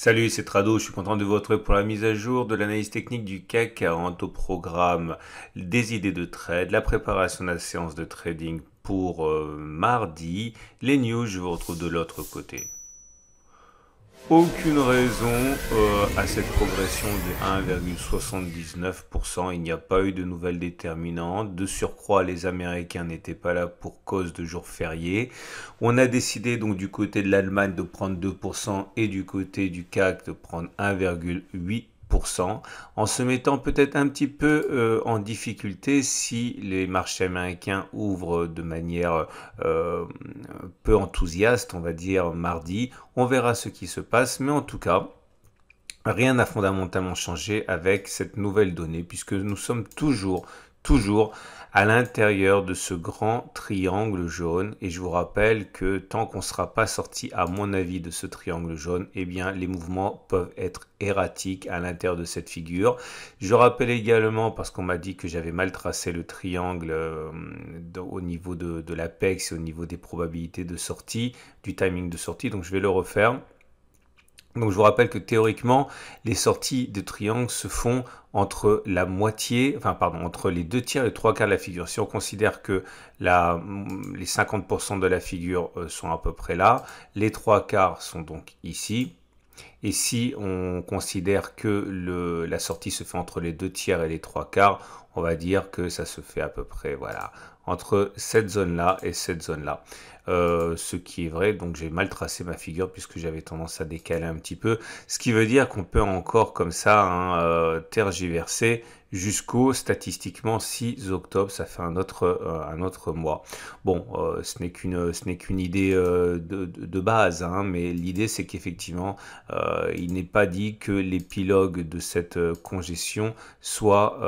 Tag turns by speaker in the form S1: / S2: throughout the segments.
S1: Salut, c'est Trado, je suis content de vous retrouver pour la mise à jour de l'analyse technique du CAC 40 au programme des idées de trade, la préparation de la séance de trading pour euh, mardi, les news, je vous retrouve de l'autre côté aucune raison euh, à cette progression de 1,79%. Il n'y a pas eu de nouvelles déterminantes. De surcroît, les Américains n'étaient pas là pour cause de jours fériés. On a décidé donc du côté de l'Allemagne de prendre 2% et du côté du CAC de prendre 1,8% en se mettant peut-être un petit peu euh, en difficulté si les marchés américains ouvrent de manière euh, peu enthousiaste, on va dire mardi. On verra ce qui se passe, mais en tout cas, rien n'a fondamentalement changé avec cette nouvelle donnée puisque nous sommes toujours toujours à l'intérieur de ce grand triangle jaune. Et je vous rappelle que tant qu'on ne sera pas sorti, à mon avis, de ce triangle jaune, eh bien, les mouvements peuvent être erratiques à l'intérieur de cette figure. Je rappelle également, parce qu'on m'a dit que j'avais mal tracé le triangle euh, au niveau de, de l'apex au niveau des probabilités de sortie, du timing de sortie, donc je vais le refaire. Donc je vous rappelle que théoriquement, les sorties de triangle se font entre la moitié, enfin pardon, entre les deux tiers et les trois quarts de la figure. Si on considère que les 50% de la figure euh, sont à peu près là, les trois quarts sont donc ici. Et si on considère que la sortie se fait entre les deux tiers et les trois quarts, on va dire que ça se fait à peu près, voilà, entre cette zone-là et cette zone-là. Euh, ce qui est vrai, donc j'ai mal tracé ma figure puisque j'avais tendance à décaler un petit peu, ce qui veut dire qu'on peut encore comme ça hein, euh, tergiverser jusqu'au statistiquement 6 octobre, ça fait un autre, euh, un autre mois. Bon, ce n'est qu'une idée de, base, hein, mais l'idée c'est qu'effectivement, il n'est pas dit que l'épilogue de cette congestion soit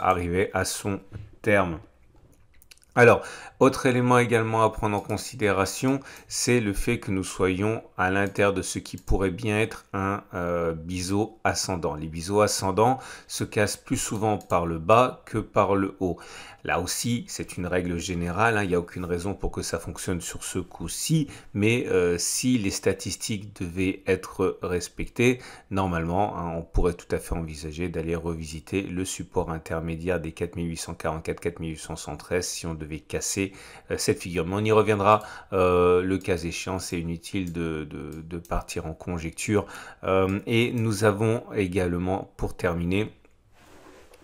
S1: arrivé à son terme. Alors, autre élément également à prendre en considération, c'est le fait que nous soyons à l'intérieur de ce qui pourrait bien être un euh, biseau ascendant. Les biseaux ascendants se cassent plus souvent par le bas que par le haut. Là aussi, c'est une règle générale, hein. il n'y a aucune raison pour que ça fonctionne sur ce coup-ci, mais euh, si les statistiques devaient être respectées, normalement, hein, on pourrait tout à fait envisager d'aller revisiter le support intermédiaire des 4844 4813 si on devait casser euh, cette figure. Mais on y reviendra euh, le cas échéant, c'est inutile de, partir en conjecture. Euh, et nous avons également, pour terminer,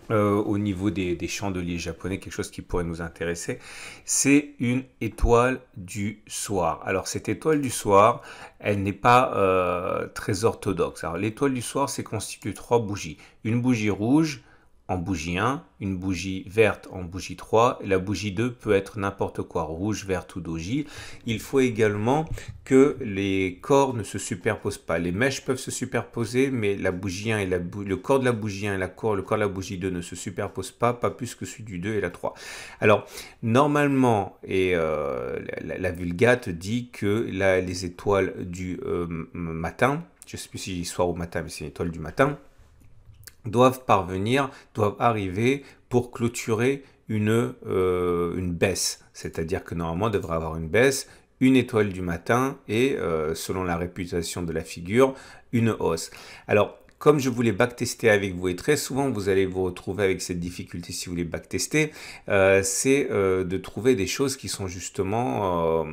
S1: au niveau des, chandeliers japonais, quelque chose qui pourrait nous intéresser, c'est une étoile du soir. Alors cette étoile du soir, elle n'est pas très orthodoxe. Alors l'étoile du soir, c'est constitué de trois bougies. Une bougie rouge, en bougie 1, une bougie verte en bougie 3, et la bougie 2 peut être n'importe quoi, rouge, verte ou doji. Il faut également que les corps ne se superposent pas. Les mèches peuvent se superposer, mais la bougie 1 et la le corps de la bougie 1 et la le corps de la bougie 2 ne se superposent pas, pas plus que celui du 2 et la 3. Alors, normalement, et euh, la, Vulgate dit que les étoiles du euh, matin, je ne sais plus si soir ou matin, mais c'est une étoile du matin, doivent parvenir, doivent arriver pour clôturer une, euh, une baisse. C'est-à-dire que normalement, il devrait avoir une baisse, une étoile du matin et, euh, selon la réputation de la figure, une hausse. Alors, comme je voulais backtester avec vous, et très souvent vous allez vous retrouver avec cette difficulté si vous voulez backtester, euh, c'est de trouver des choses qui sont justement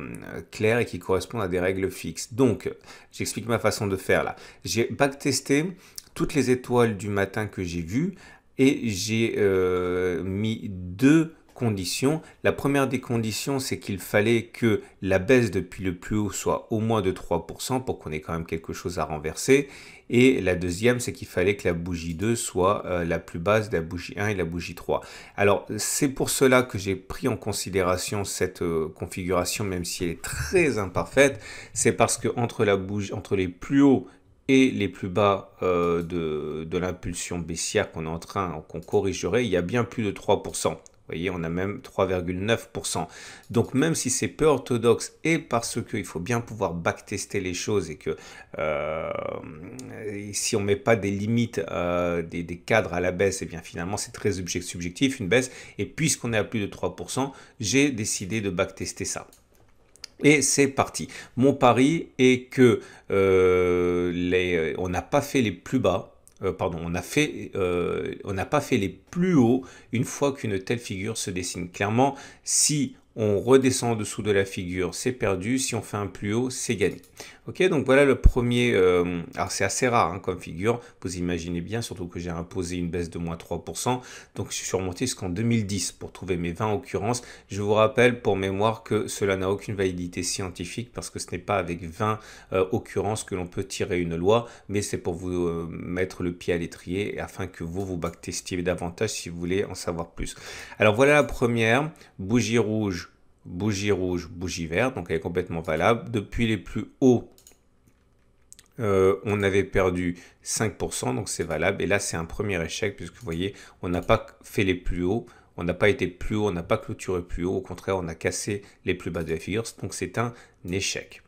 S1: claires et qui correspondent à des règles fixes. Donc, j'explique ma façon de faire là. J'ai backtesté toutes les étoiles du matin que j'ai vues et j'ai euh, mis deux conditions. La première des conditions, c'est qu'il fallait que la baisse depuis le plus haut soit au moins de 3% pour qu'on ait quand même quelque chose à renverser. Et la deuxième, c'est qu'il fallait que la bougie 2 soit euh, la plus basse de la bougie 1 et la bougie 3. Alors, c'est pour cela que j'ai pris en considération cette euh, configuration, même si elle est très imparfaite. C'est parce que entre, la bougie, entre les plus hauts et les plus bas euh, de, l'impulsion baissière qu'on est en train, qu'on corrigerait, il y a bien plus de 3%. Vous voyez, on a même 3,9%. Donc même si c'est peu orthodoxe et parce qu'il faut bien pouvoir backtester les choses et que euh, si on ne met pas des limites, euh, des, des, cadres à la baisse, et eh bien finalement c'est très subjectif une baisse. Et puisqu'on est à plus de 3%, j'ai décidé de backtester ça. Et c'est parti. Mon pari est que euh, les, on n'a pas fait les plus bas. Euh, pardon, on a fait, euh, on n'a pas fait les plus hauts une fois qu'une telle figure se dessine. Clairement, si on redescend en dessous de la figure, c'est perdu. Si on fait un plus haut, c'est gagné. Ok, donc voilà le premier. Euh, alors c'est assez rare hein, comme figure, vous imaginez bien, surtout que j'ai imposé une baisse de moins 3%. Donc je suis remonté jusqu'en 2010 pour trouver mes 20 occurrences. Je vous rappelle pour mémoire que cela n'a aucune validité scientifique parce que ce n'est pas avec 20 euh, occurrences que l'on peut tirer une loi, mais c'est pour vous euh, mettre le pied à l'étrier afin que vous vous backtestiez davantage si vous voulez en savoir plus. Alors voilà la première, bougie rouge bougie rouge, bougie verte, donc elle est complètement valable. Depuis les plus hauts, euh, on avait perdu 5%, donc c'est valable. Et là, c'est un premier échec, puisque vous voyez, on n'a pas fait les plus hauts, on n'a pas été plus haut, on n'a pas clôturé plus haut, au contraire, on a cassé les plus bas de la figure, donc c'est un échec.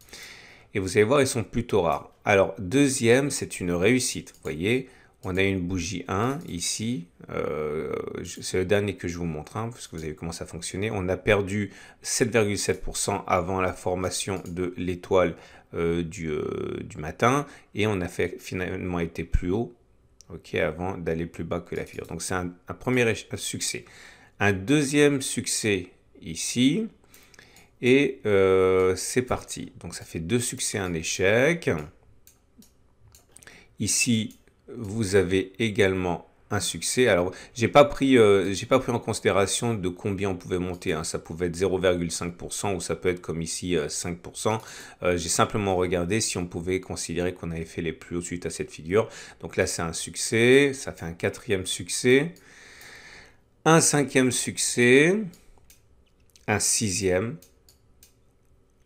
S1: Et vous allez voir, ils sont plutôt rares. Alors, deuxième, c'est une réussite, vous voyez, on a une bougie 1 ici, euh, c'est le dernier que je vous montre, hein, parce que vous avez comment ça fonctionnait. On a perdu 7,7% avant la formation de l'étoile euh, du, euh, du, matin, et on a fait, finalement été plus haut ok, avant d'aller plus bas que la figure. Donc c'est un, un, premier succès. Un deuxième succès ici, et c'est parti. Donc ça fait deux succès, un échec. Ici, vous avez également un succès. Alors, j'ai pas pris, euh, pas pris en considération de combien on pouvait monter. Hein. Ça pouvait être 0,5% ou ça peut être comme ici 5%. Euh, euh, j'ai simplement regardé si on pouvait considérer qu'on avait fait les plus hauts suite à cette figure. Donc là, c'est un succès. Ça fait un quatrième succès, un cinquième succès, un sixième,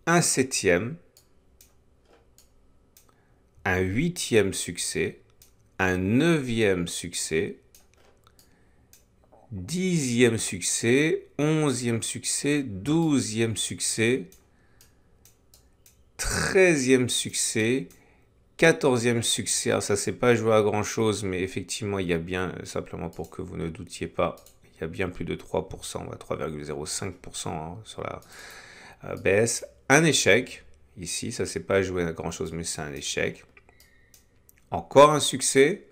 S1: un septième, un huitième succès un neuvième succès, dixième succès, onzième succès, douzième succès, treizième succès, quatorzième succès. Alors ça s'est pas joué à grand chose, mais effectivement il y a bien, simplement pour que vous ne doutiez pas, il y a bien plus de 3%, 3,05% hein, sur la euh, baisse. Un échec, ici ça s'est pas joué à grand chose, mais c'est un échec. Encore un succès.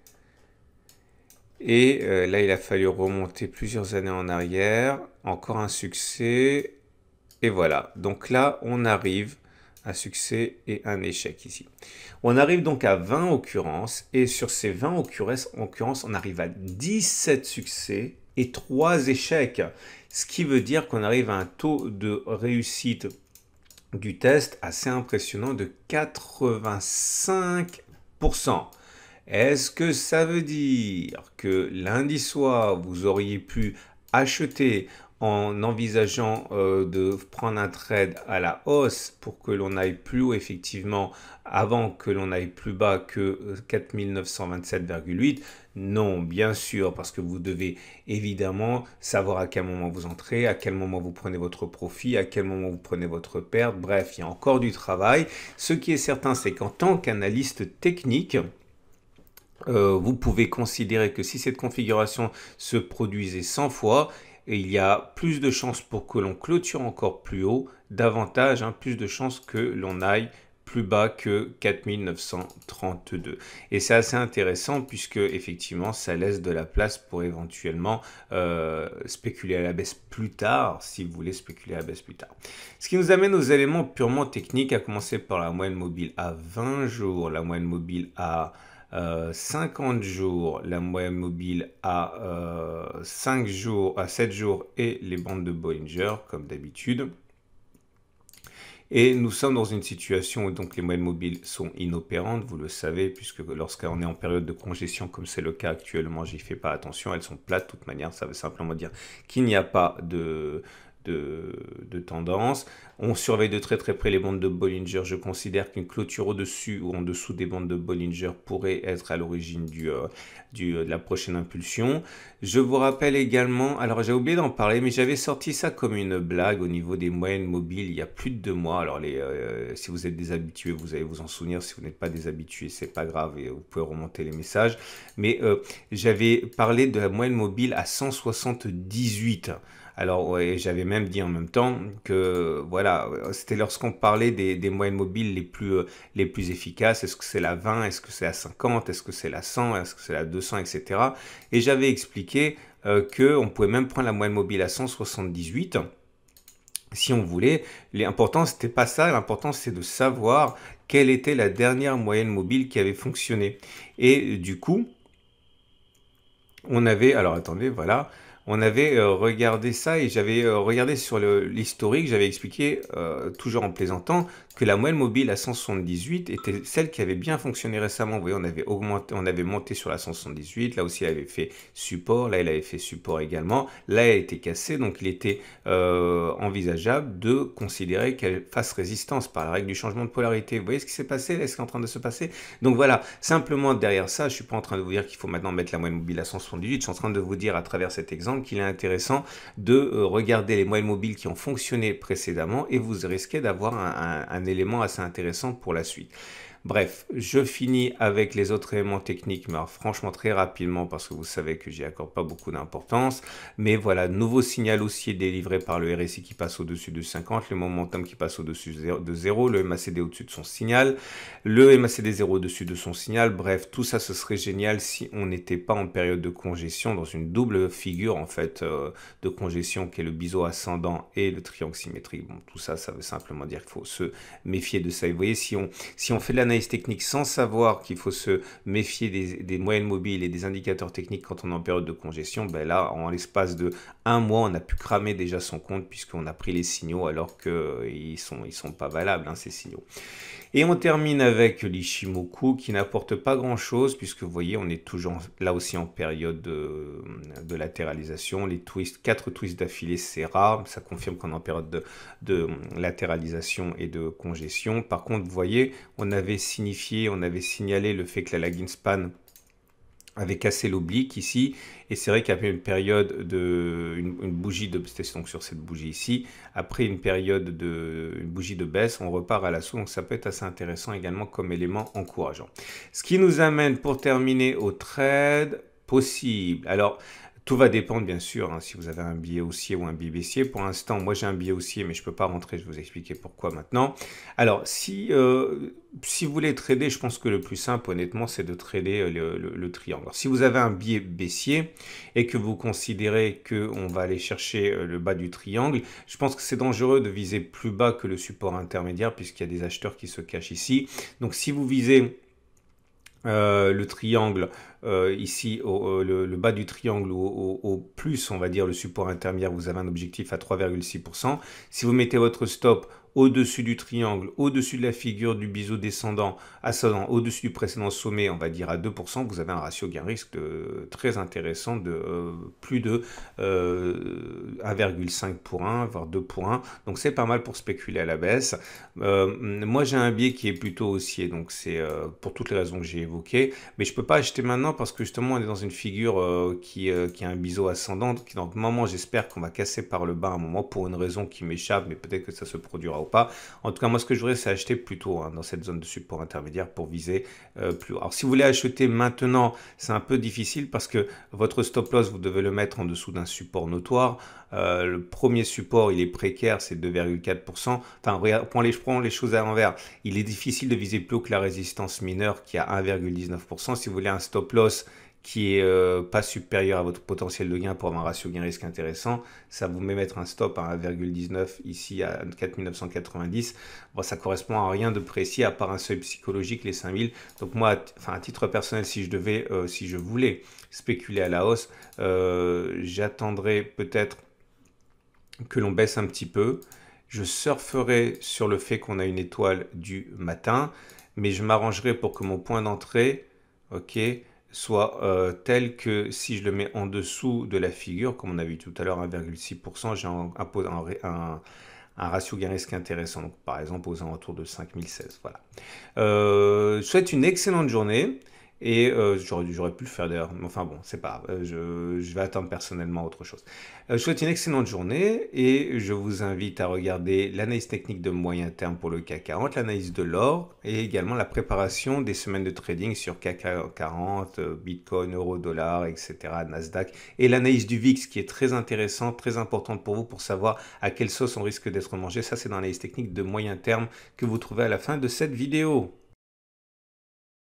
S1: Et euh, là, il a fallu remonter plusieurs années en arrière. Encore un succès. Et voilà. Donc là, on arrive un succès et un échec ici. On arrive donc à 20 occurrences. Et sur ces 20 occurrences, occurrences on arrive à 17 succès et 3 échecs. Ce qui veut dire qu'on arrive à un taux de réussite du test assez impressionnant de 85 est-ce que ça veut dire que lundi soir, vous auriez pu acheter en envisageant euh, de prendre un trade à la hausse pour que l'on aille plus haut effectivement avant que l'on aille plus bas que 4927,8 euh, Non, bien sûr, parce que vous devez évidemment savoir à quel moment vous entrez, à quel moment vous prenez votre profit, à quel moment vous prenez votre perte. Bref, il y a encore du travail. Ce qui est certain, c'est qu'en tant qu'analyste technique, euh, vous pouvez considérer que si cette configuration se produisait 100 fois, il y a plus de chances pour que l'on clôture encore plus haut, davantage, hein, plus de chances que l'on aille plus bas que 4932. Et c'est assez intéressant puisque effectivement ça laisse de la place pour éventuellement euh, spéculer à la baisse plus tard, si vous voulez spéculer à la baisse plus tard. Ce qui nous amène aux éléments purement techniques, à commencer par la moyenne mobile à 20 jours, la moyenne mobile à 50 euh, jours, la moyenne mobile à 5 euh, jours, à 7 jours et les bandes de Bollinger comme d'habitude. Et nous sommes dans une situation où donc les moyennes mobiles sont inopérantes, vous le savez, puisque lorsqu'on est en période de congestion, comme c'est le cas actuellement, j'y fais pas attention, elles sont plates, de toute manière, ça veut simplement dire qu'il n'y a pas de, de, tendance. On surveille de très très près les bandes de Bollinger. Je considère qu'une clôture au-dessus ou en dessous des bandes de Bollinger pourrait être à l'origine du, euh, euh, de la prochaine impulsion. Je vous rappelle également, alors j'ai oublié d'en parler, mais j'avais sorti ça comme une blague au niveau des moyennes mobiles il y a plus de deux mois. Alors les, euh, si vous êtes des vous allez vous en souvenir. Si vous n'êtes pas des habitués, c'est pas grave et vous pouvez remonter les messages. Mais j'avais parlé de la moyenne mobile à 178. Alors, j'avais même dit en même temps que, voilà, c'était lorsqu'on parlait des, moyennes mobiles euh, les plus, efficaces. Est-ce que c'est la 20 Est-ce que c'est la 50 Est-ce que c'est la 100 Est-ce que c'est la 200 Etc. Et j'avais expliqué euh, qu'on pouvait même prendre la moyenne mobile à 178 si on voulait. L'important, ce n'était pas ça. L'important, c'est de savoir quelle était la dernière moyenne mobile qui avait fonctionné. Et du coup, on avait, alors attendez, voilà, on avait euh, regardé ça et j'avais euh, regardé sur l'historique, j'avais expliqué, euh, toujours en plaisantant, que la moelle mobile à 178 était celle qui avait bien fonctionné récemment. Vous voyez, on avait, augmenté, on avait monté sur la 178, là aussi elle avait fait support, là elle avait fait support également, là elle était cassée, donc il était euh, envisageable de considérer qu'elle fasse résistance par la règle du changement de polarité. Vous voyez ce qui s'est passé, est ce qui est en train de se passer Donc voilà, simplement derrière ça, je ne suis pas en train de vous dire qu'il faut maintenant mettre la moelle mobile à 178, je suis en train de vous dire à travers cet exemple qu'il est intéressant de euh, regarder les moelles mobiles qui ont fonctionné précédemment et vous risquez d'avoir un élément assez intéressant pour la suite. Bref, je finis avec les autres éléments techniques, mais franchement très rapidement parce que vous savez que j'y accorde pas beaucoup d'importance. Mais voilà, nouveau signal haussier délivré par le RSI qui passe au-dessus de 50, le momentum qui passe au-dessus de 0, le MACD au-dessus de son signal, le MACD 0 au-dessus de son signal. Bref, tout ça, ce serait génial si on n'était pas en période de congestion, dans une double figure en fait euh, de congestion qui est le biseau ascendant et le triangle symétrique. Bon, tout ça, ça veut simplement dire qu'il faut se méfier de ça. vous voyez, si on, si on fait l'analyse technique sans savoir qu'il faut se méfier des, moyennes mobiles et des indicateurs techniques quand on est en période de congestion, ben là, en l'espace de un mois, on a pu cramer déjà son compte puisqu'on a pris les signaux alors qu'ils sont, ils sont pas valables, hein, ces signaux. Et on termine avec l'Ishimoku qui n'apporte pas grand-chose puisque vous voyez, on est toujours là aussi en période de, latéralisation. Les twists, 4 twists d'affilée, c'est rare. Ça confirme qu'on est en période de, latéralisation et de congestion. Par contre, vous voyez, on avait signifié, on avait signalé le fait que la lagging span avec cassé l'oblique ici. Et c'est vrai qu'après une période de. une, bougie d'obstation sur cette bougie ici. Après une période de. une bougie de baisse, on repart à l'assaut. Donc ça peut être assez intéressant également comme élément encourageant. Ce qui nous amène pour terminer au trade possible. Alors, tout va dépendre, bien sûr, hein, si vous avez un billet haussier ou un billet baissier. Pour l'instant, moi, j'ai un billet haussier, mais je ne peux pas rentrer. Je vais vous expliquer pourquoi maintenant. Alors, si, euh, si vous voulez trader, je pense que le plus simple, honnêtement, c'est de trader euh, le, le, triangle. Alors, si vous avez un billet baissier et que vous considérez qu'on va aller chercher euh, le bas du triangle, je pense que c'est dangereux de viser plus bas que le support intermédiaire puisqu'il y a des acheteurs qui se cachent ici. Donc, si vous visez euh, le triangle, euh, ici, le, bas du triangle, au, plus, on va dire, le support intermédiaire, vous avez un objectif à 3,6%. Si vous mettez votre stop au-dessus du triangle, au-dessus de la figure du biseau descendant, ascendant, au-dessus du précédent sommet, on va dire à 2%, vous avez un ratio gain-risque très intéressant de euh, plus de 1,5 euh, pour 1, voire 2 pour 1. Donc c'est pas mal pour spéculer à la baisse. Euh, moi j'ai un biais qui est plutôt haussier, donc c'est pour toutes les raisons que j'ai évoquées. Mais je peux pas acheter maintenant parce que justement on est dans une figure qui, a un biseau ascendant. Qui, donc moment j'espère qu'on va casser par le bas un moment pour une raison qui m'échappe, mais peut-être que ça se produira pas. En tout cas, moi, ce que je voudrais, c'est acheter plutôt hein, dans cette zone de support intermédiaire pour viser euh, plus haut. Alors, si vous voulez acheter maintenant, c'est un peu difficile parce que votre stop loss, vous devez le mettre en dessous d'un support notoire. Euh, le premier support, il est précaire, c'est 2,4%. Enfin, les, je prends les choses à l'envers. Il est difficile de viser plus haut que la résistance mineure qui a 1,19%. Si vous voulez un stop loss, qui est euh, pas supérieur à votre potentiel de gain pour avoir un ratio gain-risque intéressant, ça vous met mettre un stop à 1,19 ici à 4990. Bon, ça correspond à rien de précis à part un seuil psychologique, les 5000. Donc moi, enfin à titre personnel, si je devais, euh, si je voulais spéculer à la hausse, euh, j'attendrais peut-être que l'on baisse un petit peu. Je surferai sur le fait qu'on a une étoile du matin, mais je m'arrangerai pour que mon point d'entrée, ok, soit euh, tel que si je le mets en dessous de la figure, comme on a vu tout à l'heure, 1,6%, j'ai un, un, ratio gain risque intéressant. Donc, par exemple, aux alentours de 5016. Voilà. Euh, je souhaite une excellente journée. Et euh, j'aurais, pu le faire d'ailleurs. Enfin bon, c'est pas grave. Euh, je, vais attendre personnellement autre chose. Euh, je je souhaite une excellente journée et je vous invite à regarder l'analyse technique de moyen terme pour le CAC 40, l'analyse de l'or et également la préparation des semaines de trading sur CAC 40, Bitcoin, euro, dollar, etc., Nasdaq et l'analyse du VIX qui est très intéressante, très importante pour vous pour savoir à quelle sauce on risque d'être mangé. Ça, c'est dans l'analyse technique de moyen terme que vous trouvez à la fin de cette vidéo.